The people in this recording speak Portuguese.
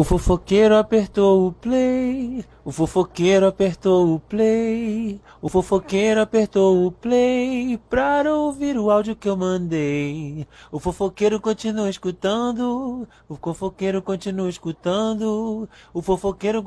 O fofoqueiro apertou o play. O fofoqueiro apertou o play. O fofoqueiro apertou o play para ouvir o áudio que eu mandei. O fofoqueiro continua escutando. O fofoqueiro continua escutando. O fofoqueiro